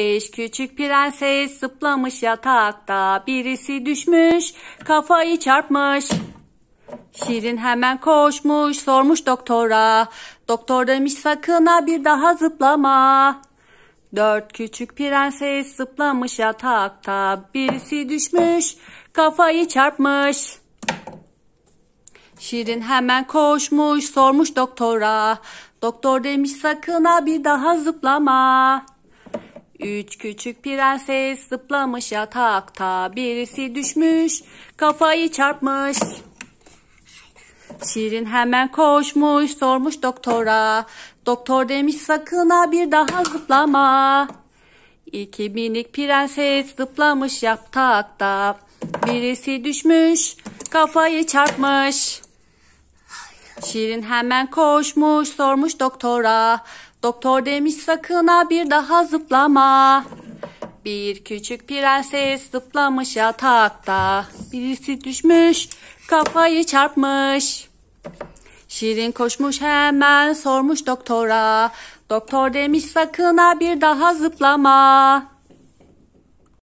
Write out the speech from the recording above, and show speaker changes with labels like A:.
A: Beş küçük prenses zıplamış yatakta, birisi düşmüş, kafayı çarpmış. Şirin hemen koşmuş, sormuş doktora. Doktor demiş sakın ha bir daha zıplama. Dört küçük prenses zıplamış yatakta, birisi düşmüş, kafayı çarpmış. Şirin hemen koşmuş, sormuş doktora. Doktor demiş sakın ha bir daha zıplama. Üç küçük prenses zıplamış yatakta. Birisi düşmüş, kafayı çarpmış. Şirin hemen koşmuş, sormuş doktora. Doktor demiş sakın ha bir daha zıplama. İki minik prenses zıplamış yatakta. Birisi düşmüş, kafayı çarpmış. Şirin hemen koşmuş, sormuş doktora. Doktor demiş sakın ha bir daha zıplama. Bir küçük prenses zıplamış yatakta. Birisi düşmüş, kafayı çarpmış. Şirin koşmuş hemen sormuş doktora. Doktor demiş sakın ha bir daha zıplama.